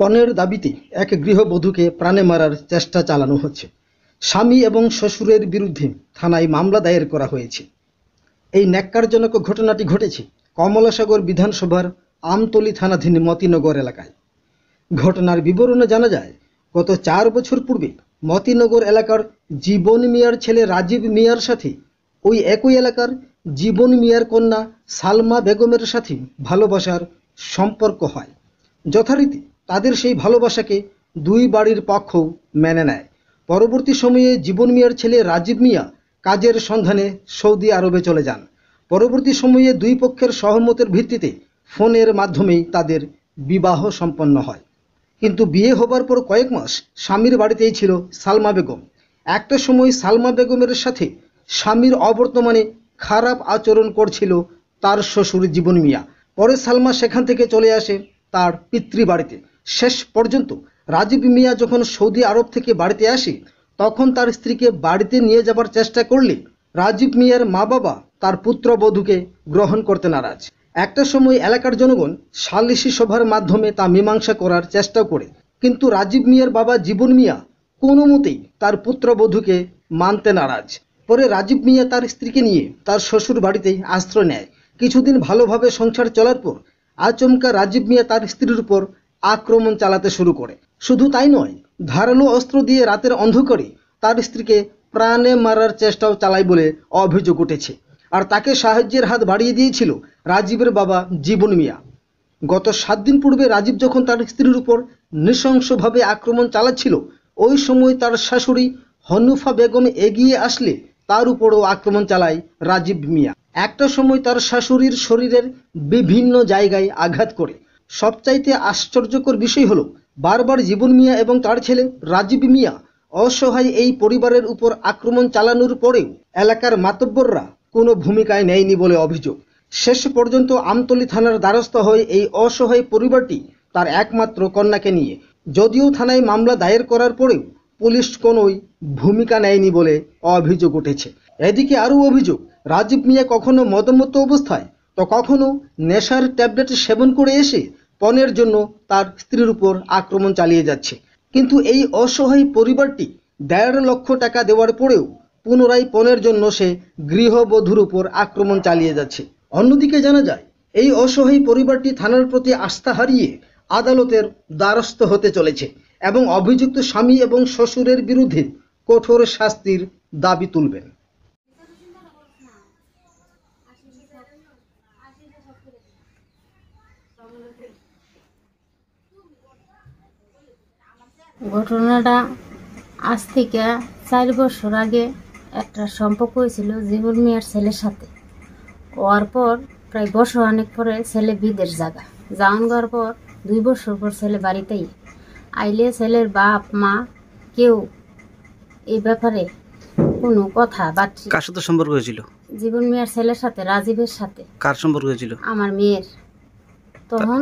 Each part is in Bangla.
পণের দাবিতে এক গৃহবধূকে প্রাণে মারার চেষ্টা চালানো হচ্ছে স্বামী এবং শ্বশুরের বিরুদ্ধে থানায় মামলা দায়ের করা হয়েছে এই ন্যাক্কারজনক ঘটনাটি ঘটেছে কমলাসাগর বিধানসভার আমতলি থানাধীন মতিনগর এলাকায় ঘটনার বিবরণে জানা যায় গত চার বছর পূর্বে মতিনগর এলাকার জীবন মিয়ার ছেলে রাজীব মিয়ার সাথে ওই একই এলাকার জীবন মিয়ার কন্যা সালমা বেগমের সাথে ভালোবাসার সম্পর্ক হয় যথারীতি তাদের সেই ভালোবাসাকে দুই বাড়ির পক্ষ মেনে নেয় পরবর্তী সময়ে জীবন মিয়ার ছেলে রাজীব মিয়া কাজের সন্ধানে সৌদি আরবে চলে যান পরবর্তী সময়ে দুই পক্ষের সহমতের ভিত্তিতে ফোনের মাধ্যমেই তাদের বিবাহ সম্পন্ন হয় কিন্তু বিয়ে হবার পর কয়েক মাস স্বামীর বাড়িতেই ছিল সালমা বেগম একটা সময় সালমা বেগমের সাথে স্বামীর অবর্তমানে খারাপ আচরণ করছিল তার শ্বশুর জীবন মিয়া পরে সালমা সেখান থেকে চলে আসে তার পিতৃ বাড়িতে শেষ পর্যন্ত রাজীব মিয়া যখন সৌদি আরব থেকে বাড়িতে আসে তখন তার স্ত্রীকে বাড়িতে নিয়ে যাবার চেষ্টা করলে রাজীব মিয়ার মা বাবা তার পুত্রবধূকে গ্রহণ করতে নারাজ একটা সময় এলাকার জনগণ সালিশি সভার মাধ্যমে তা মীমাংসা করার চেষ্টা করে কিন্তু রাজীব মিয়ার বাবা জীবন মিয়া কোনো মতেই তার পুত্রবধূকে মানতে নারাজ পরে রাজীব মিয়া তার স্ত্রীকে নিয়ে তার শ্বশুর বাড়িতে আশ্রয় নেয় কিছুদিন ভালোভাবে সংসার চলার পর আচমকা রাজীব মিয়া তার স্ত্রীর উপর আক্রমণ চালাতে শুরু করে শুধু তাই নয় ধারালো অস্ত্র দিয়ে রাতের অন্ধকারে তার স্ত্রীকে প্রাণে মারার চেষ্টাও চালাই বলে অভিযোগ উঠেছে আর তাকে সাহায্যের হাত বাড়িয়ে দিয়েছিল রাজীবের বাবা জীবন মিয়া গত সাত দিন পূর্বে রাজীব যখন তার স্ত্রীর উপর নৃশংসভাবে আক্রমণ চালাচ্ছিল ওই সময় তার শাশুড়ি হনুফা বেগম এগিয়ে আসলে তার উপরও আক্রমণ চালায় রাজীব মিয়া একটা সময় তার শাশুড়ির শরীরের বিভিন্ন জায়গায় আঘাত করে সবচাইতে আশ্চর্যকর বিষয় হলো বারবার জীবন মিয়া এবং তার ছেলে রাজীব মিয়া অসহায় এই পরিবারের উপর আক্রমণ চালানোর পরেও এলাকার মাতব্বররা কোনো ভূমিকায় নেয়নি বলে অভিযোগ শেষ পর্যন্ত আমতলি থানার দ্বারস্থ হয় এই অসহায় পরিবারটি তার একমাত্র কন্যাকে নিয়ে যদিও থানায় মামলা দায়ের করার পরেও পুলিশ কোনোই ভূমিকা নেয়নি বলে অভিযোগ উঠেছে এদিকে আরও অভিযোগ রাজীব মিয়া কখনো মদমত্ত অবস্থায় তো কখনো নেশার ট্যাবলেট সেবন করে এসে পণের জন্য তার স্ত্রীর উপর আক্রমণ চালিয়ে যাচ্ছে কিন্তু এই অসহায় পরিবারটি দেড় লক্ষ টাকা দেওয়ার পরেও পুনরায় পণের জন্য সে গৃহবধূর উপর আক্রমণ চালিয়ে যাচ্ছে অন্যদিকে জানা যায় এই অসহায় পরিবারটি থানার প্রতি আস্থা হারিয়ে আদালতের দ্বারস্থ হতে চলেছে এবং অভিযুক্ত স্বামী এবং শ্বশুরের বিরুদ্ধে কঠোর শাস্তির দাবি তুলবেন ঘটনাটা আজ থেকে চার বছর আগে একটা সম্পর্ক হয়েছিল জীবন মিয়ার ছেলের সাথে হওয়ার পর প্রায় বছর অনেক পরে ছেলে বিদেশ জাগা যাওয়ান যাওয়ার পর দুই বছর পর ছেলে বাড়িতেই আইলে ছেলের বাপ মা কেউ এই ব্যাপারে কোনো কথা বাচ্চা কার সাথে সম্পর্ক হয়েছিল জীবন মিয়ার ছেলের সাথে রাজীবের সাথে কার সম্পর্ক হয়েছিল আমার মেয়ের তখন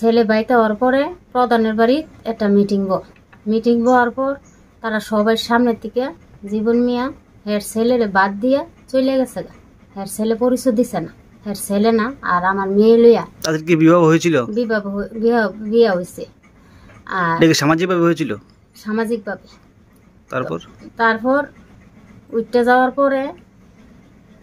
ছেলে বাড়িতে হওয়ার পরে প্রধানের বাড়ি একটা মিটিং ব মিটিং বোয়ার পর তারা সবাই সামনের দিকে জীবন মিয়া হের ছেলের বাদ দিয়ে চলে গেছে গা হের ছেলে পরিচয় দিছে না হের ছেলে না আর আমার মেয়ে লইয়া তাদের কি বিবাহ হয়েছিল বিবাহ বিয়া হয়েছে আর ভাবে হয়েছিল সামাজিকভাবে তারপর তারপর উঠতে যাওয়ার পরে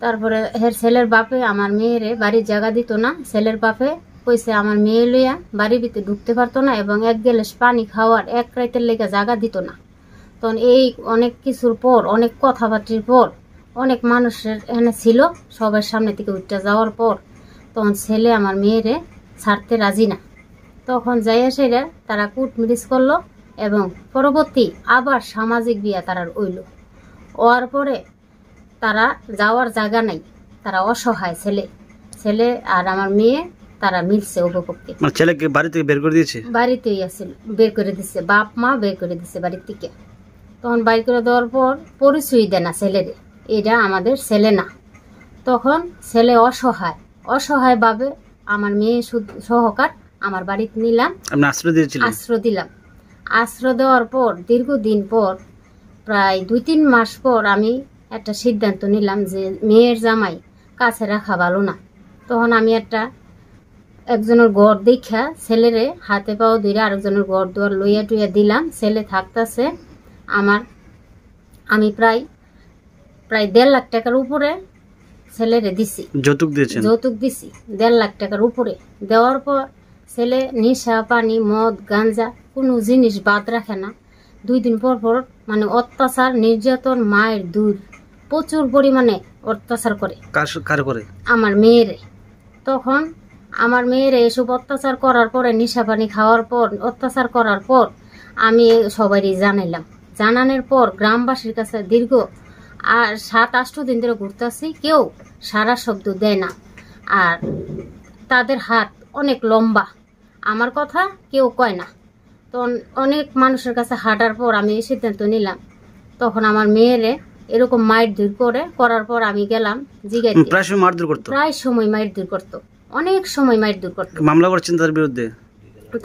তারপরে হের ছেলের বাপে আমার মেয়েরে বাড়ির জায়গা দিত না ছেলের বাপে কইছে আমার মেয়ে লইয়া বাড়ির ভিতরে ঢুকতে পারতো না এবং এক গ্যালাস পানি খাওয়ার এক রাইতের লেগে জায়গা দিত না তখন এই অনেক কিছুর পর অনেক কথাবার্তির পর অনেক মানুষের এনে ছিল সবার সামনে থেকে উঠতে যাওয়ার পর তখন ছেলে আমার মেয়েরে ছাড়তে রাজি না তখন যাই আসে তারা কুটমিরিচ করলো এবং পরবর্তী আবার সামাজিক বিয়া তারা ওইল হওয়ার পরে তারা যাওয়ার জায়গা নাই তারা অসহায় ছেলে ছেলে আর আমার মেয়ে তারা মিলছে উপভোগকে মানে ছেলেকে বাড়ি থেকে বের করে দিয়েছে বাড়িতেই আছে বের করে দিয়েছে বাপ মা বের করে দিয়েছে বাড়ি থেকে তখন বাড়ি করে দেওয়ার পর পরিচয় দেয় না ছেলের এটা আমাদের ছেলে না তখন ছেলে অসহায় অসহায় ভাবে আমার মেয়ে সহকার আমার বাড়িতে নিলাম আশ্রয় দিয়েছিলাম আশ্রয় দিলাম আশ্রয় দেওয়ার পর দীর্ঘদিন পর প্রায় দুই তিন মাস পর আমি একটা সিদ্ধান্ত নিলাম যে মেয়ের জামাই কাছে রাখা ভালো না তখন আমি একটা একজনের গড় দেখা ছেলেরে হাতে পাও দিয়ে আরেকজনের গড় দুয়ার লইয়া টুইয়া দিলাম ছেলে থাকতেছে আমার আমি প্রায় প্রায় দেড় লাখ টাকার উপরে ছেলেরে দিছি যৌতুক দিয়েছেন যৌতুক দিছি দেড় লাখ টাকার উপরে দেওয়ার পর ছেলে নিশা পানি মদ গাঞ্জা কোনো জিনিস বাদ রাখে না দুই দিন পর পর মানে অত্যাচার নির্যাতন মায়ের দুধ প্রচুর পরিমাণে অত্যাচার করে কার করে আমার মেয়েরে তখন আমার মেয়ের এসব অত্যাচার করার পরে নিশা পানি খাওয়ার পর অত্যাচার করার পর আমি সবারই জানাইলাম জানানোর পর গ্রামবাসীর কাছে দীর্ঘ আর সাত আষ্ট দিন ধরে ঘুরতেছি কেউ সারা শব্দ দেয় না আর তাদের হাত অনেক লম্বা আমার কথা কেউ কয় না তো অনেক মানুষের কাছে হাঁটার পর আমি সিদ্ধান্ত নিলাম তখন আমার মেয়েরে এরকম মায়ের দূর করে করার পর আমি গেলাম জিগাই প্রায় সময় মায়ের দূর করতো অনেক সময় মাইট দূর করতো মামলা করছেন তার বিরুদ্ধে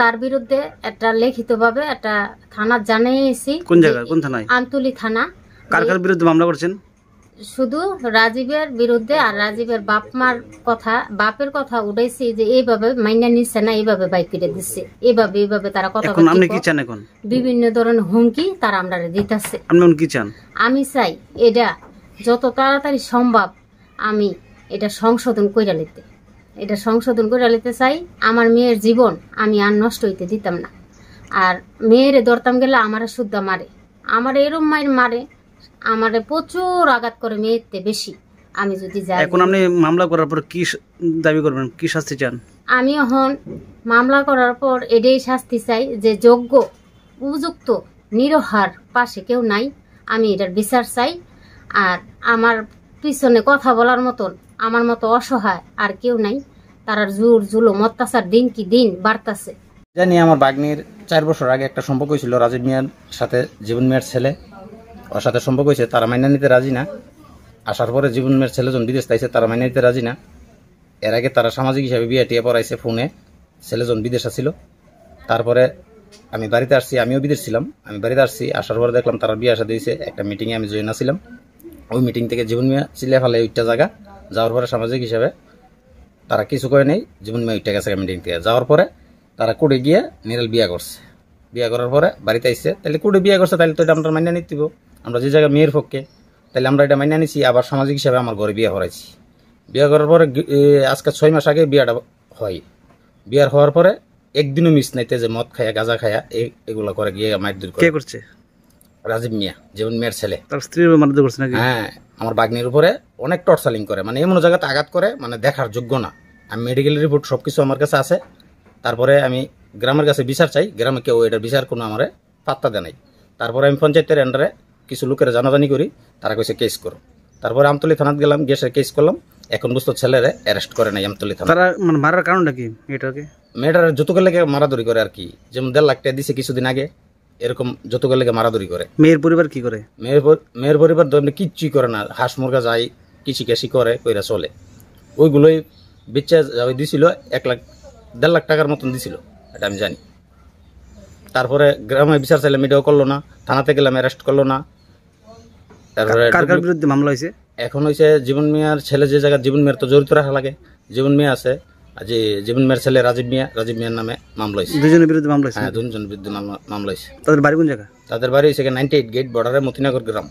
তার বিরুদ্ধে একটা লিখিতভাবে একটা থানা জানিয়েছি কোন জায়গা কোন থানায় আমতুলি থানা কার কার বিরুদ্ধে মামলা করছেন শুধু রাজীবের বিরুদ্ধে আর রাজীবের বাপ মার কথা বাপের কথা উঠাইছি যে এইভাবে মাইনা নিচ্ছে না এইভাবে বাইক ফিরে দিচ্ছে এইভাবে এইভাবে তারা কথা আপনি কি চান এখন বিভিন্ন ধরনের হুমকি তারা আমরা দিতেছে আপনি কি চান আমি চাই এটা যত তাড়াতাড়ি সম্ভব আমি এটা সংশোধন করে নিতে এটা সংশোধন করে নিতে চাই আমার মেয়ের জীবন আমি আর নষ্ট হইতে দিতাম না আর মেয়ের ধরতাম গেলে আমার শুদ্ধা মারে আমার এরম মায়ের মারে আমারে প্রচুর আঘাত করে মেয়েতে বেশি আমি যদি যাই এখন আপনি মামলা করার পর কি দাবি করবেন কি শাস্তি চান আমি এখন মামলা করার পর এটাই শাস্তি চাই যে যোগ্য উপযুক্ত নিরহার পাশে কেউ নাই আমি এটার বিচার চাই আর আমার পিছনে কথা বলার মতন আমার মতো অসহায় আর কেউ নাই তারা জোর জুলো অত্যাচার দিন কি দিন বাড়তাছে জানি আমার বাগ্নির চার বছর আগে একটা সম্পর্ক ছিল রাজীব মিয়ার সাথে জীবন মিয়ার ছেলে ওর সাথে সম্পর্ক হয়েছে তারা মাইনা নিতে রাজি না আসার পরে জীবন মেয়ের ছেলে যখন বিদেশ তাইছে তারা মাইনা নিতে রাজি না এর আগে তারা সামাজিক হিসাবে বিয়ে টিয়া পড়াইছে ফোনে ছেলেজন বিদেশ ছিল তারপরে আমি বাড়িতে আসছি আমিও বিদেশ ছিলাম আমি বাড়িতে আসছি আসার পরে দেখলাম তারা বিয়ে আসা দিয়েছে একটা মিটিংয়ে আমি জয়েন আসছিলাম ওই মিটিং থেকে জীবন মেয়ে ছিলে ফেলে ওইটা জায়গা যাওয়ার পরে সামাজিক হিসাবে তারা কিছু করে নেই জীবন মেয়ে উঠে গেছে মিটিং থেকে যাওয়ার পরে তারা কুড়ে গিয়ে নিরাল বিয়া করছে বিয়া করার পরে বাড়িতে আসছে তাহলে কুড়ে বিয়া করছে তাহলে তো এটা আমরা মানিয়ে নিতে আমরা যে জায়গায় মেয়ের পক্ষে তাহলে আমরা এটা মানিয়ে নিছি আবার সামাজিক হিসাবে আমার ঘরে বিয়ে করাইছি বিয়া করার পরে আজকে ছয় মাস আগে বিয়াটা হয় বিয়ার হওয়ার পরে একদিনও মিস নাইতে যে মদ খায়া গাঁজা খায়া এই এগুলো করে গিয়ে মায়ের দূর কে করছে রাজীব মিয়া যেমন মেয়ের ছেলে তার স্ত্রী মারধর করছে নাকি হ্যাঁ আমার বাগ্নির উপরে অনেক টর্চালিং করে মানে এমন জায়গাতে আঘাত করে মানে দেখার যোগ্য না আমি মেডিকেল রিপোর্ট সব কিছু আমার কাছে আছে তারপরে আমি গ্রামের কাছে বিচার চাই গ্রামে কেউ এটার বিচার কোনো আমার পাত্তা দেয় নাই তারপরে আমি পঞ্চায়েতের এন্ডারে কিছু লোকেরা জানাজানি করি তারা কইছে কেস করো তারপরে আমতলি থানাত গেলাম গ্যাসের কেস করলাম এখন বুঝতো ছেলেরা অ্যারেস্ট করে নাই আমতলি থানা তারা মানে মারার কারণটা কি মেয়েটাকে মেয়েটার যতক্ষণ লেগে মারাদরি করে আর কি যেমন দেড় লাখ টাকা দিছে কিছুদিন আগে এরকম যত গেলে মারাদুরি করে মেয়ের পরিবার কি করে মেয়ের পরিবার ধরেন কিচ্ছুই করে না হাঁস মুরগা যায় কেসি করে কইরা চলে ওইগুলোই বিচ্ছা ওই দিছিল এক লাখ দেড় লাখ টাকার মতন দিছিল এটা আমি জানি তারপরে গ্রামে বিচার চাইলে এটাও করলো না থানাতে গেলাম অ্যারেস্ট করলো না তারপরে বিরুদ্ধে মামলা হয়েছে এখন হয়েছে জীবন মেয়ার ছেলে যে জায়গায় জীবন মিয়ার তো জড়িত রাখা লাগে জীবন মেয়ে আছে জীবন মেয়ের ছেলে রাজীব মিয়া রাজীব মিয়ার নামে মামলা হয়েছে দুজনের বিরুদ্ধে মামলা হ্যাঁ দুজনের বিরুদ্ধে মামলা হয়েছে তাদের বাড়ি কোন জায়গা তাদের বাড়ি নাইনটি এইট গেট বর্ডারে মতিনগর গ্রাম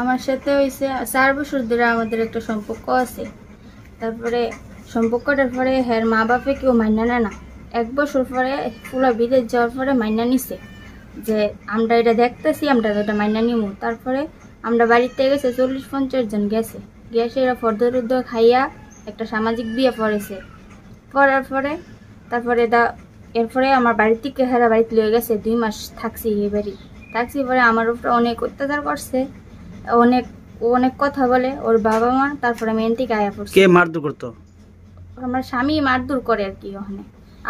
আমার সাথে হয়েছে চার বছর ধরে আমাদের একটা সম্পর্ক আছে তারপরে সম্পর্কটার পরে হের মা বাপে কেউ মাইনা নেয় না এক বছর পরে পুরো বিদেশ যাওয়ার পরে মাইনা নিছে যে আমরা এটা দেখতেছি আমরা এটা মাইনা নিমু তারপরে আমরা বাড়িতে গেছে চল্লিশ পঞ্চাশ জন গেছে গ্যাসে এরা ফর্দ খাইয়া একটা সামাজিক বিয়ে পড়েছে পড়ার পরে তারপরে দা এরপরে আমার বাড়ির থেকে হেরা বাড়িতে লিয়ে গেছে দুই মাস থাকছি এই বাড়ি থাকছি পরে আমার উপরে অনেক অত্যাচার করছে অনেক অনেক কথা বলে ওর বাবা মা তারপরে মেন থেকে আয়া পড়ছে কে মারধর করত আমার স্বামী মারধর করে আর কি ওখানে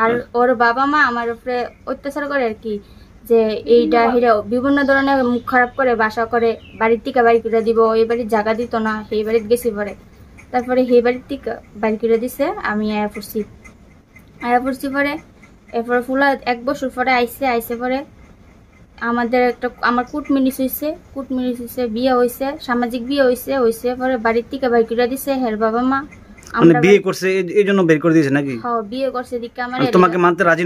আর আচ্ছা। ওর বাবা মা আমার উপরে অত্যাচার করে আর কি যে এইটা হেরা বিভিন্ন ধরনের মুখ খারাপ করে বাসা করে বাড়ির থেকে বাড়ি করে দিব এই বাড়ির জায়গা দিত না সেই বাড়িতে গেছি পরে তারপরে হে বাড়ির থেকে বাইর করে দিছে আমি আয়া পড়ছি আয়া পড়ছি পরে এরপরে ফুলা এক বছর পরে আইসে আইসে পরে আমাদের একটা আমার কুট মিনিস হয়েছে কুট মিনিস হয়েছে বিয়ে হয়েছে সামাজিক বিয়ে হয়েছে হয়েছে পরে বাড়ির থেকে বাড়ি করে দিছে হের বাবা মা মানে বিয়ে হ্যাঁ, দিকে মানে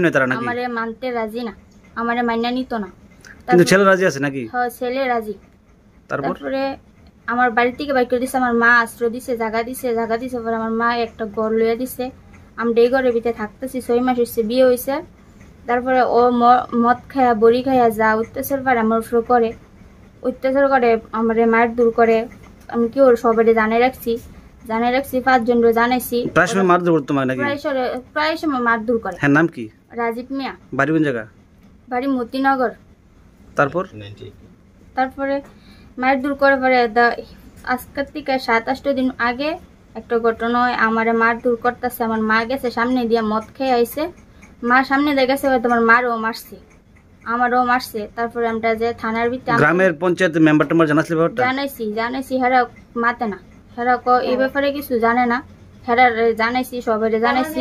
না না ছেলে রাজি হ্যাঁ, তারপরে আমার বাড়ি থেকে বাইক করে দিছে আমার মা আশ্রয় দিছে জায়গা দিছে জায়গা দিছে পরে আমার মা একটা ঘর লইয়া দিছে আমি এই ঘরের ভিতরে থাকতেছি ছয় মাস হয়েছে বিয়ে হয়েছে তারপরে ও মদ খায়া বড়ি খায়া যা অত্যাচার পারে আমার উপর করে অত্যাচার করে আমার মায়ের দূর করে আমি কি ওর সবাই জানে রাখছি জানে রাখছি পাঁচজন জানাইছি প্রায় সময় মার দূর তোমার নাকি প্রায় সময় মার দূর করে হ্যাঁ নাম কি রাজীব মিয়া বাড়ি কোন জায়গা বাড়ি মতিনগর তারপর তারপরে মায়ের দূর করে পরে আজকের থেকে সাত আষ্ট দিন আগে একটা ঘটনায় আমার মার দূর করতেছে আমার মা গেছে সামনে দিয়ে মদ খেয়ে আইসে মা সামনে দিয়ে গেছে তোমার মারও মারছে আমারও মারছে তারপরে আমরা যে থানার ভিতরে গ্রামের পঞ্চায়েত মেম্বার তোমার ব্যাপারটা জানাইছি জানাইছি হেরা মাতে না হেরা কো এই ব্যাপারে কিছু জানে না হেরা জানাইছি সবাইরে জানাইছি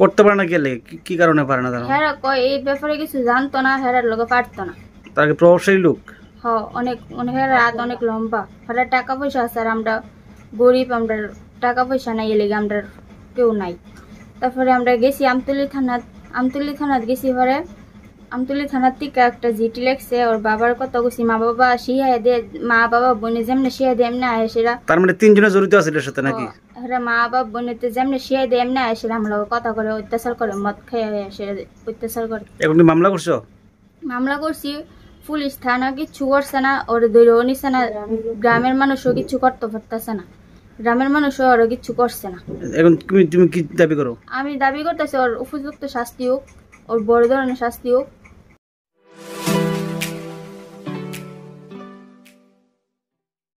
করতে পারে না গেলে কি কারণে পারে না হেরা কো এই ব্যাপারে কিছু জানতো না হেরার লগে পারতো না তার প্রভাবশালী লোক হ অনেক অনেকের হ্যাঁ, রাত অনেক লম্বা হঠাৎ টাকা পয়সা আছে আর আমরা গরিব আমরা টাকা পয়সা নাই এলে আমরা কেউ নাই তারপরে আমরা গেছি আমতলি থানার আমতলি থানার গেছি পরে আমতলি থানার থেকে একটা জিটি লেগছে ওর বাবার কথা গেছি মা বাবা শিয়া দে মা বাবা বোনে যেমনে শিয়া দে এমনি আয় সেরা তার মানে তিনজনে জড়িত আছে এর সাথে নাকি হ্যাঁ মা বাবা বোনেতে যেমনে শিয়া দে এমনি আয় সেরা আমরা কথা করে অত্যাচার করে মদ খেয়ে সেরা অত্যাচার করে এখন মামলা করছো মামলা করছি পুলিশ থানা কিছু করছে না ওর দৈরে নিছে না গ্রামের মানুষও কিছু করতে পারতেছে না গ্রামের মানুষও আরো কিছু করছে না এখন তুমি তুমি কি দাবি করো আমি দাবি করতেছি ওর উপযুক্ত শাস্তি হোক ওর বড় ধরনের শাস্তি হোক